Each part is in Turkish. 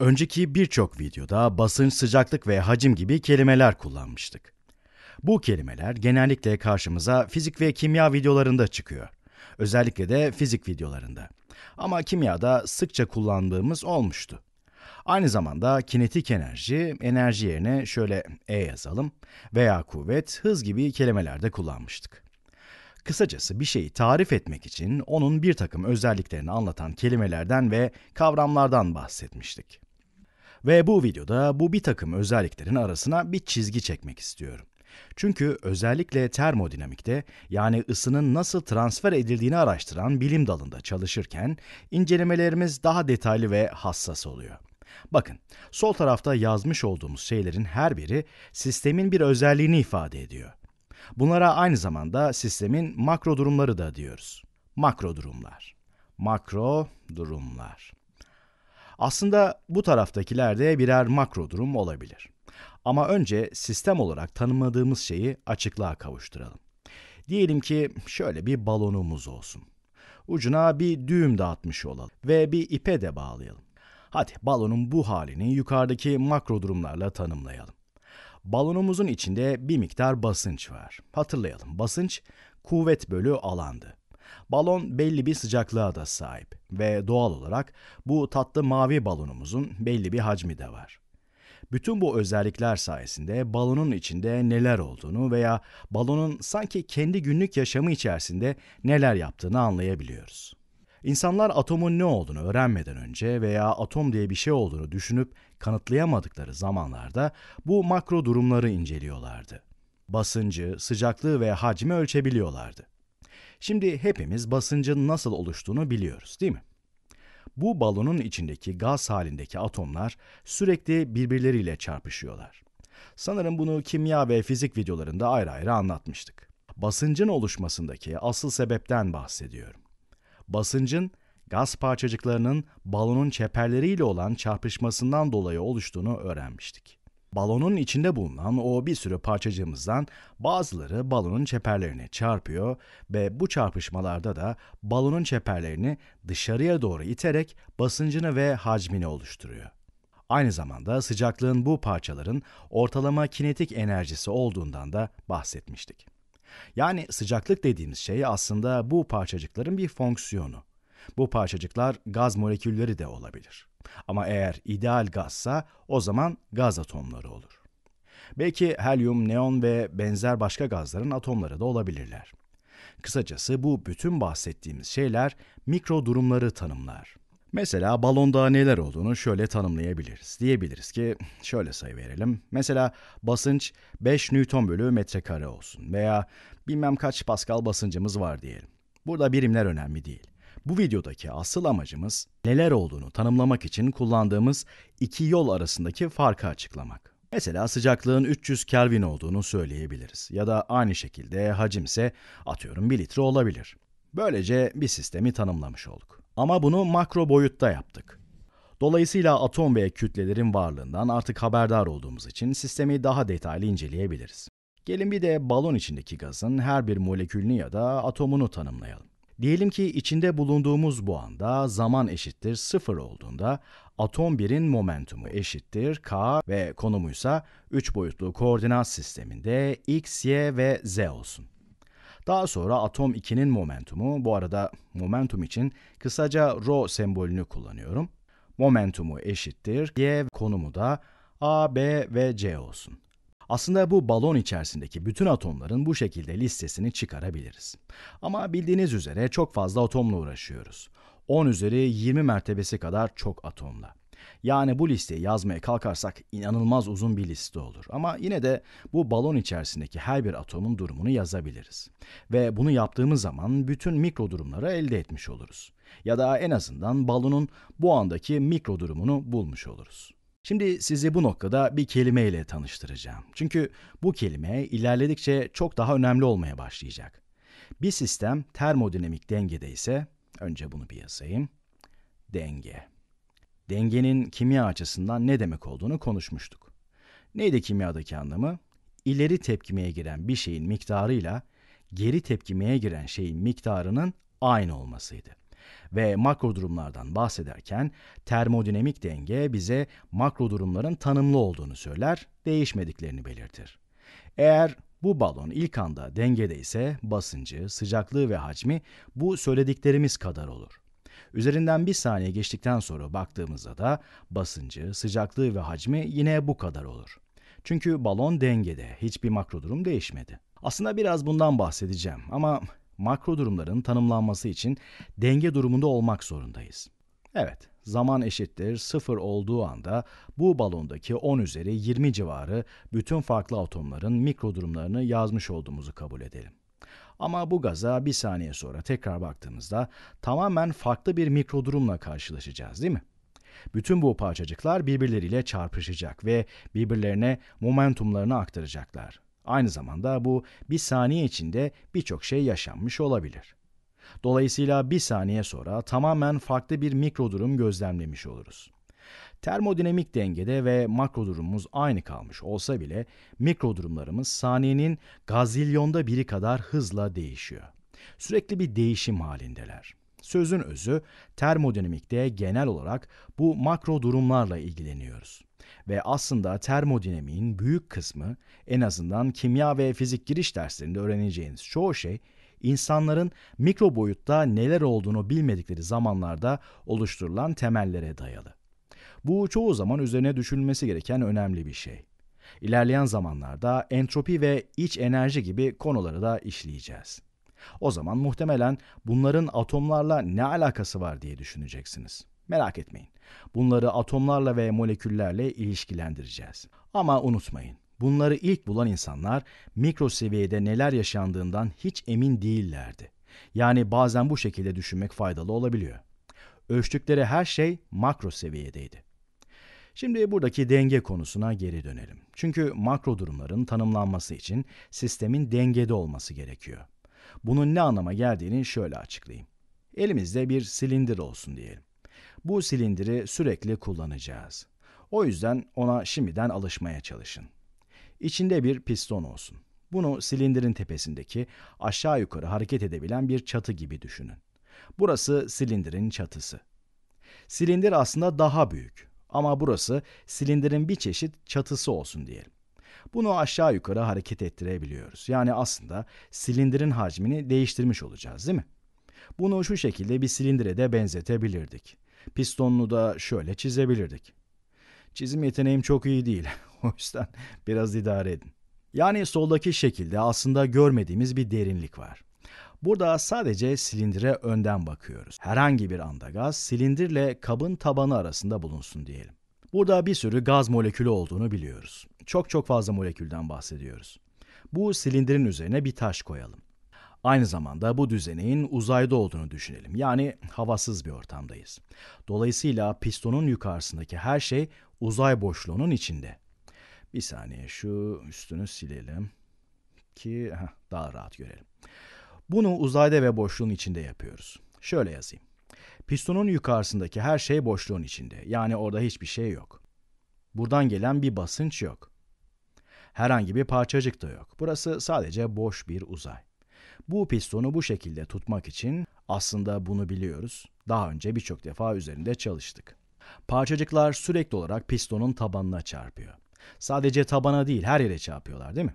Önceki birçok videoda basınç, sıcaklık ve hacim gibi kelimeler kullanmıştık. Bu kelimeler genellikle karşımıza fizik ve kimya videolarında çıkıyor. Özellikle de fizik videolarında. Ama kimyada sıkça kullandığımız olmuştu. Aynı zamanda kinetik enerji, enerji yerine şöyle E yazalım veya kuvvet, hız gibi kelimelerde kullanmıştık. Kısacası bir şeyi tarif etmek için onun bir takım özelliklerini anlatan kelimelerden ve kavramlardan bahsetmiştik. Ve bu videoda bu bir takım özelliklerin arasına bir çizgi çekmek istiyorum. Çünkü özellikle termodinamikte yani ısının nasıl transfer edildiğini araştıran bilim dalında çalışırken incelemelerimiz daha detaylı ve hassas oluyor. Bakın, sol tarafta yazmış olduğumuz şeylerin her biri sistemin bir özelliğini ifade ediyor. Bunlara aynı zamanda sistemin makro durumları da diyoruz. Makro durumlar. Makro durumlar. Aslında bu taraftakiler de birer makro durum olabilir. Ama önce sistem olarak tanımadığımız şeyi açıklığa kavuşturalım. Diyelim ki şöyle bir balonumuz olsun. Ucuna bir düğüm dağıtmış olalım ve bir ipe de bağlayalım. Hadi balonun bu halini yukarıdaki makro durumlarla tanımlayalım. Balonumuzun içinde bir miktar basınç var. Hatırlayalım basınç kuvvet bölü alandı. Balon belli bir sıcaklığa da sahip ve doğal olarak bu tatlı mavi balonumuzun belli bir hacmi de var. Bütün bu özellikler sayesinde balonun içinde neler olduğunu veya balonun sanki kendi günlük yaşamı içerisinde neler yaptığını anlayabiliyoruz. İnsanlar atomun ne olduğunu öğrenmeden önce veya atom diye bir şey olduğunu düşünüp kanıtlayamadıkları zamanlarda bu makro durumları inceliyorlardı. Basıncı, sıcaklığı ve hacmi ölçebiliyorlardı. Şimdi hepimiz basıncın nasıl oluştuğunu biliyoruz değil mi? Bu balonun içindeki gaz halindeki atomlar sürekli birbirleriyle çarpışıyorlar. Sanırım bunu kimya ve fizik videolarında ayrı ayrı anlatmıştık. Basıncın oluşmasındaki asıl sebepten bahsediyorum. Basıncın gaz parçacıklarının balonun çeperleriyle olan çarpışmasından dolayı oluştuğunu öğrenmiştik. Balonun içinde bulunan o bir sürü parçacığımızdan bazıları balonun çeperlerini çarpıyor ve bu çarpışmalarda da balonun çeperlerini dışarıya doğru iterek basıncını ve hacmini oluşturuyor. Aynı zamanda sıcaklığın bu parçaların ortalama kinetik enerjisi olduğundan da bahsetmiştik. Yani sıcaklık dediğimiz şey aslında bu parçacıkların bir fonksiyonu. Bu parçacıklar gaz molekülleri de olabilir. Ama eğer ideal gazsa o zaman gaz atomları olur. Belki helyum, neon ve benzer başka gazların atomları da olabilirler. Kısacası bu bütün bahsettiğimiz şeyler mikro durumları tanımlar. Mesela balonda neler olduğunu şöyle tanımlayabiliriz. Diyebiliriz ki şöyle sayı verelim. Mesela basınç 5 Newton bölü metrekare olsun veya bilmem kaç Pascal basıncımız var diyelim. Burada birimler önemli değil. Bu videodaki asıl amacımız neler olduğunu tanımlamak için kullandığımız iki yol arasındaki farkı açıklamak. Mesela sıcaklığın 300 Kelvin olduğunu söyleyebiliriz ya da aynı şekilde hacimse atıyorum 1 litre olabilir. Böylece bir sistemi tanımlamış olduk. Ama bunu makro boyutta yaptık. Dolayısıyla atom ve kütlelerin varlığından artık haberdar olduğumuz için sistemi daha detaylı inceleyebiliriz. Gelin bir de balon içindeki gazın her bir molekülünü ya da atomunu tanımlayalım. Diyelim ki içinde bulunduğumuz bu anda zaman eşittir sıfır olduğunda atom 1'in momentumu eşittir k ve konumuysa 3 boyutlu koordinat sisteminde x, y ve z olsun. Daha sonra atom 2'nin momentumu, bu arada momentum için kısaca rho sembolünü kullanıyorum. Momentumu eşittir y, konumu da a, b ve c olsun. Aslında bu balon içerisindeki bütün atomların bu şekilde listesini çıkarabiliriz. Ama bildiğiniz üzere çok fazla atomla uğraşıyoruz. 10 üzeri 20 mertebesi kadar çok atomla. Yani bu listeyi yazmaya kalkarsak inanılmaz uzun bir liste olur. Ama yine de bu balon içerisindeki her bir atomun durumunu yazabiliriz. Ve bunu yaptığımız zaman bütün mikro durumları elde etmiş oluruz. Ya da en azından balonun bu andaki mikro durumunu bulmuş oluruz. Şimdi sizi bu noktada bir kelimeyle tanıştıracağım. Çünkü bu kelime ilerledikçe çok daha önemli olmaya başlayacak. Bir sistem termodinamik dengede ise, önce bunu bir yazayım, denge. Dengenin kimya açısından ne demek olduğunu konuşmuştuk. Neydi kimyadaki anlamı? İleri tepkimeye giren bir şeyin miktarıyla geri tepkimeye giren şeyin miktarının aynı olmasıydı. Ve makro durumlardan bahsederken termodinamik denge bize makro durumların tanımlı olduğunu söyler, değişmediklerini belirtir. Eğer bu balon ilk anda dengede ise basıncı, sıcaklığı ve hacmi bu söylediklerimiz kadar olur. Üzerinden bir saniye geçtikten sonra baktığımızda da basıncı, sıcaklığı ve hacmi yine bu kadar olur. Çünkü balon dengede, hiçbir makro durum değişmedi. Aslında biraz bundan bahsedeceğim ama makro durumların tanımlanması için denge durumunda olmak zorundayız. Evet, zaman eşittir sıfır olduğu anda bu balondaki 10 üzeri 20 civarı bütün farklı atomların mikro durumlarını yazmış olduğumuzu kabul edelim. Ama bu gaza bir saniye sonra tekrar baktığımızda tamamen farklı bir mikro durumla karşılaşacağız değil mi? Bütün bu parçacıklar birbirleriyle çarpışacak ve birbirlerine momentumlarını aktaracaklar. Aynı zamanda bu bir saniye içinde birçok şey yaşanmış olabilir. Dolayısıyla bir saniye sonra tamamen farklı bir mikro durum gözlemlemiş oluruz. Termodinamik dengede ve makro durumumuz aynı kalmış olsa bile mikro durumlarımız saniyenin gazilyonda biri kadar hızla değişiyor. Sürekli bir değişim halindeler. Sözün özü termodinamikte genel olarak bu makro durumlarla ilgileniyoruz ve aslında termodinamiğin büyük kısmı en azından kimya ve fizik giriş derslerinde öğreneceğiniz çoğu şey insanların mikro boyutta neler olduğunu bilmedikleri zamanlarda oluşturulan temellere dayalı. Bu çoğu zaman üzerine düşünülmesi gereken önemli bir şey. İlerleyen zamanlarda entropi ve iç enerji gibi konuları da işleyeceğiz. O zaman muhtemelen bunların atomlarla ne alakası var diye düşüneceksiniz. Merak etmeyin. Bunları atomlarla ve moleküllerle ilişkilendireceğiz. Ama unutmayın, bunları ilk bulan insanlar mikro seviyede neler yaşandığından hiç emin değillerdi. Yani bazen bu şekilde düşünmek faydalı olabiliyor. Ölçtükleri her şey makro seviyedeydi. Şimdi buradaki denge konusuna geri dönelim. Çünkü makro durumların tanımlanması için sistemin dengede olması gerekiyor. Bunun ne anlama geldiğini şöyle açıklayayım. Elimizde bir silindir olsun diyelim. Bu silindiri sürekli kullanacağız. O yüzden ona şimdiden alışmaya çalışın. İçinde bir piston olsun. Bunu silindirin tepesindeki aşağı yukarı hareket edebilen bir çatı gibi düşünün. Burası silindirin çatısı. Silindir aslında daha büyük ama burası silindirin bir çeşit çatısı olsun diyelim. Bunu aşağı yukarı hareket ettirebiliyoruz. Yani aslında silindirin hacmini değiştirmiş olacağız değil mi? Bunu şu şekilde bir silindire de benzetebilirdik. Pistonunu da şöyle çizebilirdik. Çizim yeteneğim çok iyi değil. o yüzden biraz idare edin. Yani soldaki şekilde aslında görmediğimiz bir derinlik var. Burada sadece silindire önden bakıyoruz. Herhangi bir anda gaz silindirle kabın tabanı arasında bulunsun diyelim. Burada bir sürü gaz molekülü olduğunu biliyoruz. Çok çok fazla molekülden bahsediyoruz. Bu silindirin üzerine bir taş koyalım. Aynı zamanda bu düzeneğin uzayda olduğunu düşünelim. Yani havasız bir ortamdayız. Dolayısıyla pistonun yukarısındaki her şey uzay boşluğunun içinde. Bir saniye şu üstünü silelim ki heh, daha rahat görelim. Bunu uzayda ve boşluğun içinde yapıyoruz. Şöyle yazayım. Pistonun yukarısındaki her şey boşluğun içinde. Yani orada hiçbir şey yok. Buradan gelen bir basınç yok. Herhangi bir parçacık da yok. Burası sadece boş bir uzay. Bu pistonu bu şekilde tutmak için aslında bunu biliyoruz. Daha önce birçok defa üzerinde çalıştık. Parçacıklar sürekli olarak pistonun tabanına çarpıyor. Sadece tabana değil her yere çarpıyorlar değil mi?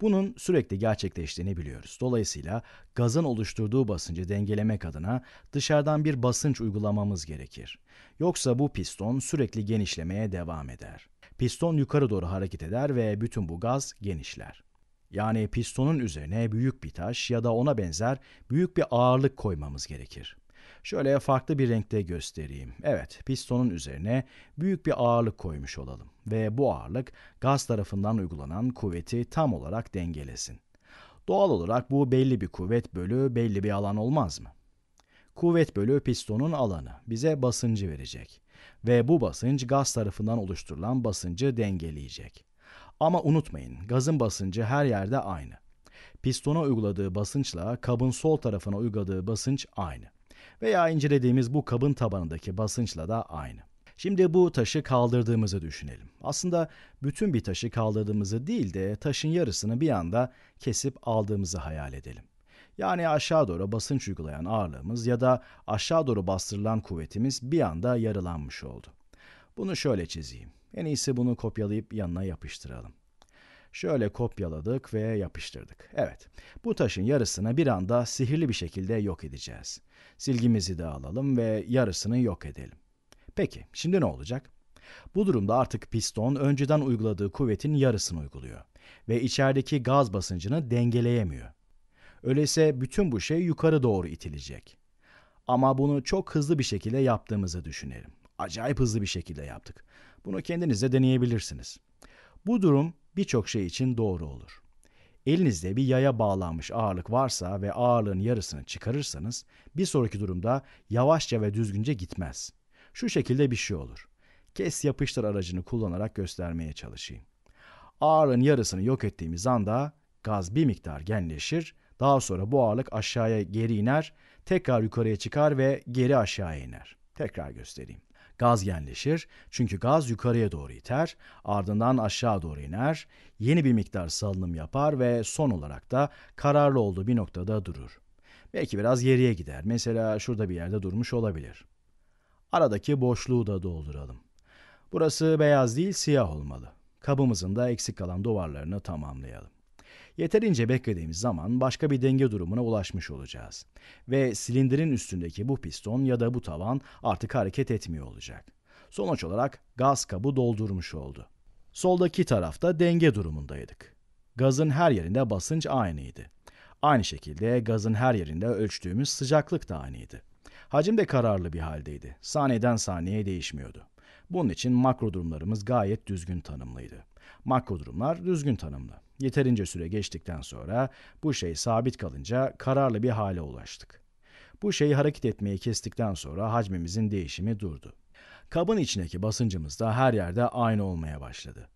Bunun sürekli gerçekleştiğini biliyoruz. Dolayısıyla gazın oluşturduğu basıncı dengelemek adına dışarıdan bir basınç uygulamamız gerekir. Yoksa bu piston sürekli genişlemeye devam eder. Piston yukarı doğru hareket eder ve bütün bu gaz genişler yani pistonun üzerine büyük bir taş ya da ona benzer büyük bir ağırlık koymamız gerekir. Şöyle farklı bir renkte göstereyim. Evet, pistonun üzerine büyük bir ağırlık koymuş olalım ve bu ağırlık gaz tarafından uygulanan kuvveti tam olarak dengelesin. Doğal olarak bu belli bir kuvvet bölü belli bir alan olmaz mı? Kuvvet bölü pistonun alanı bize basıncı verecek ve bu basınç gaz tarafından oluşturulan basıncı dengeleyecek. Ama unutmayın gazın basıncı her yerde aynı. Pistona uyguladığı basınçla kabın sol tarafına uyguladığı basınç aynı. Veya incelediğimiz bu kabın tabanındaki basınçla da aynı. Şimdi bu taşı kaldırdığımızı düşünelim. Aslında bütün bir taşı kaldırdığımızı değil de taşın yarısını bir anda kesip aldığımızı hayal edelim. Yani aşağı doğru basınç uygulayan ağırlığımız ya da aşağı doğru bastırılan kuvvetimiz bir anda yarılanmış oldu. Bunu şöyle çizeyim. En iyisi bunu kopyalayıp yanına yapıştıralım. Şöyle kopyaladık ve yapıştırdık. Evet, bu taşın yarısını bir anda sihirli bir şekilde yok edeceğiz. Silgimizi de alalım ve yarısını yok edelim. Peki, şimdi ne olacak? Bu durumda artık piston önceden uyguladığı kuvvetin yarısını uyguluyor ve içerideki gaz basıncını dengeleyemiyor. Öyleyse bütün bu şey yukarı doğru itilecek. Ama bunu çok hızlı bir şekilde yaptığımızı düşünelim. Acayip hızlı bir şekilde yaptık. Bunu kendiniz de deneyebilirsiniz. Bu durum birçok şey için doğru olur. Elinizde bir yaya bağlanmış ağırlık varsa ve ağırlığın yarısını çıkarırsanız bir sonraki durumda yavaşça ve düzgünce gitmez. Şu şekilde bir şey olur. Kes yapıştır aracını kullanarak göstermeye çalışayım. Ağırlığın yarısını yok ettiğimiz anda gaz bir miktar genleşir, daha sonra bu ağırlık aşağıya geri iner, tekrar yukarıya çıkar ve geri aşağıya iner. Tekrar göstereyim. Gaz genleşir çünkü gaz yukarıya doğru iter, ardından aşağı doğru iner, yeni bir miktar salınım yapar ve son olarak da kararlı olduğu bir noktada durur. Belki biraz geriye gider, mesela şurada bir yerde durmuş olabilir. Aradaki boşluğu da dolduralım. Burası beyaz değil siyah olmalı. Kabımızın da eksik kalan duvarlarını tamamlayalım. Yeterince beklediğimiz zaman başka bir denge durumuna ulaşmış olacağız. Ve silindirin üstündeki bu piston ya da bu tavan artık hareket etmiyor olacak. Sonuç olarak gaz kabı doldurmuş oldu. Soldaki tarafta denge durumundaydık. Gazın her yerinde basınç aynıydı. Aynı şekilde gazın her yerinde ölçtüğümüz sıcaklık da aynıydı. Hacim de kararlı bir haldeydi. Saniyeden saniyeye değişmiyordu. Bunun için makro durumlarımız gayet düzgün tanımlıydı. Makro durumlar düzgün tanımlı. Yeterince süre geçtikten sonra bu şey sabit kalınca kararlı bir hale ulaştık. Bu şeyi hareket etmeyi kestikten sonra hacmimizin değişimi durdu. Kabın içindeki basıncımız da her yerde aynı olmaya başladı.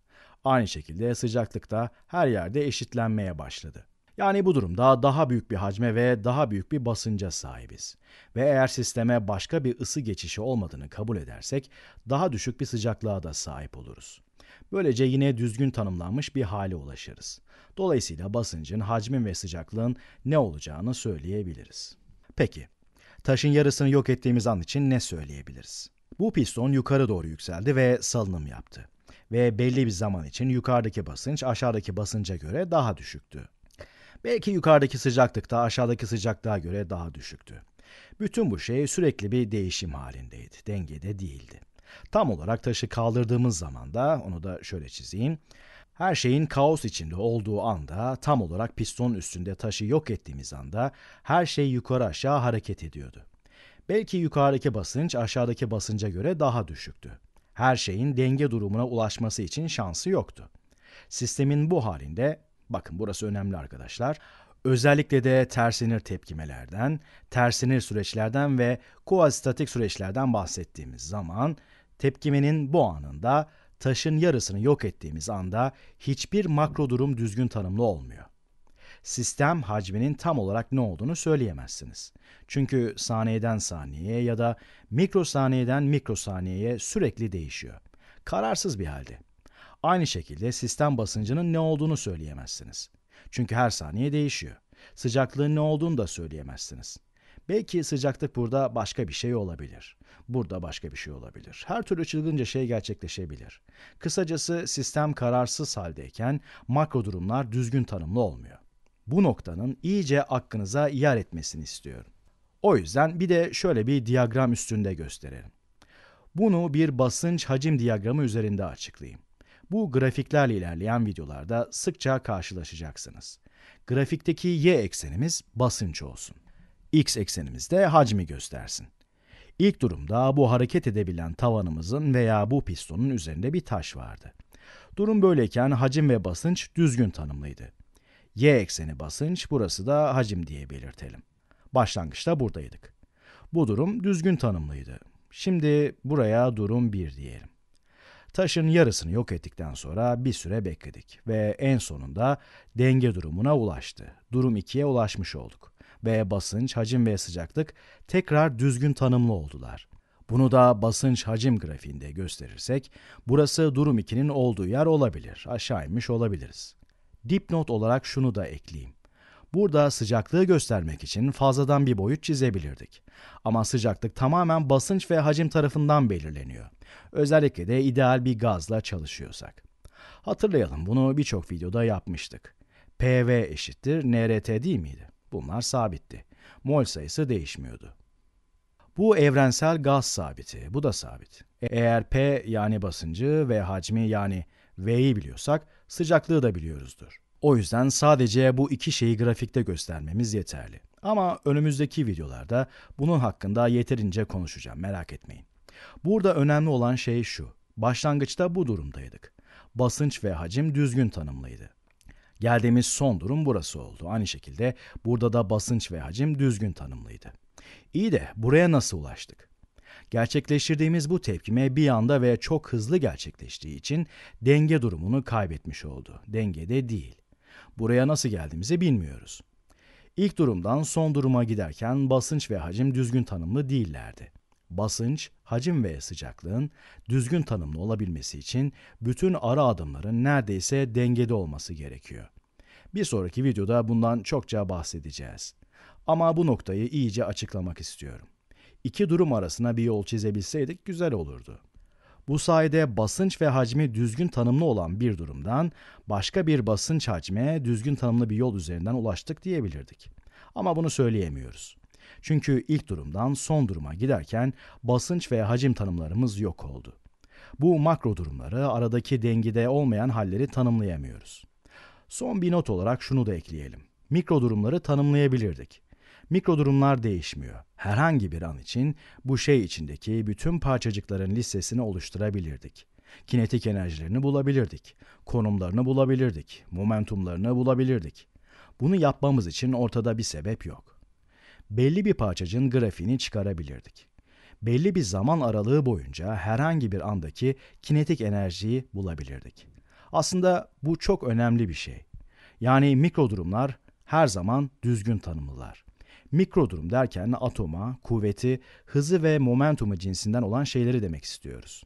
Aynı şekilde sıcaklık da her yerde eşitlenmeye başladı. Yani bu durumda daha büyük bir hacme ve daha büyük bir basınca sahibiz. Ve eğer sisteme başka bir ısı geçişi olmadığını kabul edersek daha düşük bir sıcaklığa da sahip oluruz. Böylece yine düzgün tanımlanmış bir hale ulaşırız. Dolayısıyla basıncın, hacmin ve sıcaklığın ne olacağını söyleyebiliriz. Peki, taşın yarısını yok ettiğimiz an için ne söyleyebiliriz? Bu piston yukarı doğru yükseldi ve salınım yaptı. Ve belli bir zaman için yukarıdaki basınç aşağıdaki basınca göre daha düşüktü. Belki yukarıdaki sıcaklık da aşağıdaki sıcaklığa göre daha düşüktü. Bütün bu şey sürekli bir değişim halindeydi, dengede değildi. Tam olarak taşı kaldırdığımız zaman da onu da şöyle çizeyim. Her şeyin kaos içinde olduğu anda, tam olarak piston üstünde taşı yok ettiğimiz anda her şey yukarı aşağı hareket ediyordu. Belki yukarıdaki basınç aşağıdaki basınca göre daha düşüktü. Her şeyin denge durumuna ulaşması için şansı yoktu. Sistemin bu halinde, bakın burası önemli arkadaşlar, özellikle de tersinir tepkimelerden, tersinir süreçlerden ve kuazistatik süreçlerden bahsettiğimiz zaman Tepkimenin bu anında taşın yarısını yok ettiğimiz anda hiçbir makro durum düzgün tanımlı olmuyor. Sistem hacminin tam olarak ne olduğunu söyleyemezsiniz. Çünkü saniyeden saniyeye ya da mikrosaniyeden mikrosaniyeye sürekli değişiyor. Kararsız bir halde. Aynı şekilde sistem basıncının ne olduğunu söyleyemezsiniz. Çünkü her saniye değişiyor. Sıcaklığın ne olduğunu da söyleyemezsiniz. Belki sıcaklık burada başka bir şey olabilir. Burada başka bir şey olabilir. Her türlü çılgınca şey gerçekleşebilir. Kısacası sistem kararsız haldeyken makro durumlar düzgün tanımlı olmuyor. Bu noktanın iyice aklınıza yer etmesini istiyorum. O yüzden bir de şöyle bir diyagram üstünde gösterelim. Bunu bir basınç hacim diyagramı üzerinde açıklayayım. Bu grafiklerle ilerleyen videolarda sıkça karşılaşacaksınız. Grafikteki y eksenimiz basınç olsun x eksenimizde hacmi göstersin. İlk durumda bu hareket edebilen tavanımızın veya bu pistonun üzerinde bir taş vardı. Durum böyleyken hacim ve basınç düzgün tanımlıydı. Y ekseni basınç, burası da hacim diye belirtelim. Başlangıçta buradaydık. Bu durum düzgün tanımlıydı. Şimdi buraya durum 1 diyelim. Taşın yarısını yok ettikten sonra bir süre bekledik ve en sonunda denge durumuna ulaştı. Durum 2'ye ulaşmış olduk ve basınç, hacim ve sıcaklık tekrar düzgün tanımlı oldular. Bunu da basınç hacim grafiğinde gösterirsek, burası durum 2'nin olduğu yer olabilir, aşağı inmiş olabiliriz. Dipnot olarak şunu da ekleyeyim. Burada sıcaklığı göstermek için fazladan bir boyut çizebilirdik. Ama sıcaklık tamamen basınç ve hacim tarafından belirleniyor. Özellikle de ideal bir gazla çalışıyorsak. Hatırlayalım bunu birçok videoda yapmıştık. PV eşittir NRT değil miydi? Bunlar sabitti. Mol sayısı değişmiyordu. Bu evrensel gaz sabiti, bu da sabit. E, eğer P yani basıncı ve hacmi yani V'yi biliyorsak sıcaklığı da biliyoruzdur. O yüzden sadece bu iki şeyi grafikte göstermemiz yeterli. Ama önümüzdeki videolarda bunun hakkında yeterince konuşacağım merak etmeyin. Burada önemli olan şey şu. Başlangıçta bu durumdaydık. Basınç ve hacim düzgün tanımlıydı. Geldiğimiz son durum burası oldu. Aynı şekilde burada da basınç ve hacim düzgün tanımlıydı. İyi de buraya nasıl ulaştık? Gerçekleştirdiğimiz bu tepkime bir anda ve çok hızlı gerçekleştiği için denge durumunu kaybetmiş oldu. Dengede değil. Buraya nasıl geldiğimizi bilmiyoruz. İlk durumdan son duruma giderken basınç ve hacim düzgün tanımlı değillerdi basınç, hacim ve sıcaklığın düzgün tanımlı olabilmesi için bütün ara adımların neredeyse dengede olması gerekiyor. Bir sonraki videoda bundan çokça bahsedeceğiz. Ama bu noktayı iyice açıklamak istiyorum. İki durum arasına bir yol çizebilseydik güzel olurdu. Bu sayede basınç ve hacmi düzgün tanımlı olan bir durumdan başka bir basınç hacme düzgün tanımlı bir yol üzerinden ulaştık diyebilirdik. Ama bunu söyleyemiyoruz. Çünkü ilk durumdan son duruma giderken basınç ve hacim tanımlarımız yok oldu. Bu makro durumları aradaki dengide olmayan halleri tanımlayamıyoruz. Son bir not olarak şunu da ekleyelim. Mikro durumları tanımlayabilirdik. Mikro durumlar değişmiyor. Herhangi bir an için bu şey içindeki bütün parçacıkların listesini oluşturabilirdik. Kinetik enerjilerini bulabilirdik. Konumlarını bulabilirdik. Momentumlarını bulabilirdik. Bunu yapmamız için ortada bir sebep yok belli bir parçacığın grafiğini çıkarabilirdik. Belli bir zaman aralığı boyunca herhangi bir andaki kinetik enerjiyi bulabilirdik. Aslında bu çok önemli bir şey. Yani mikro durumlar her zaman düzgün tanımlılar. Mikro durum derken atoma, kuvveti, hızı ve momentumu cinsinden olan şeyleri demek istiyoruz.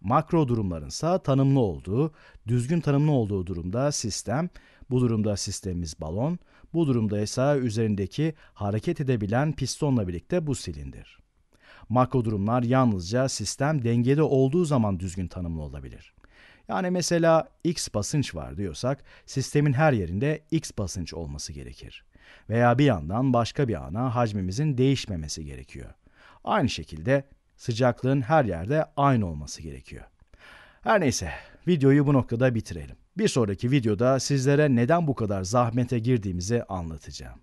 Makro durumlarınsa tanımlı olduğu, düzgün tanımlı olduğu durumda sistem, bu durumda sistemimiz balon, bu durumda ise üzerindeki hareket edebilen pistonla birlikte bu silindir. Makro durumlar yalnızca sistem dengede olduğu zaman düzgün tanımlı olabilir. Yani mesela x basınç var diyorsak sistemin her yerinde x basınç olması gerekir. Veya bir yandan başka bir ana hacmimizin değişmemesi gerekiyor. Aynı şekilde sıcaklığın her yerde aynı olması gerekiyor. Her neyse videoyu bu noktada bitirelim. Bir sonraki videoda sizlere neden bu kadar zahmete girdiğimizi anlatacağım.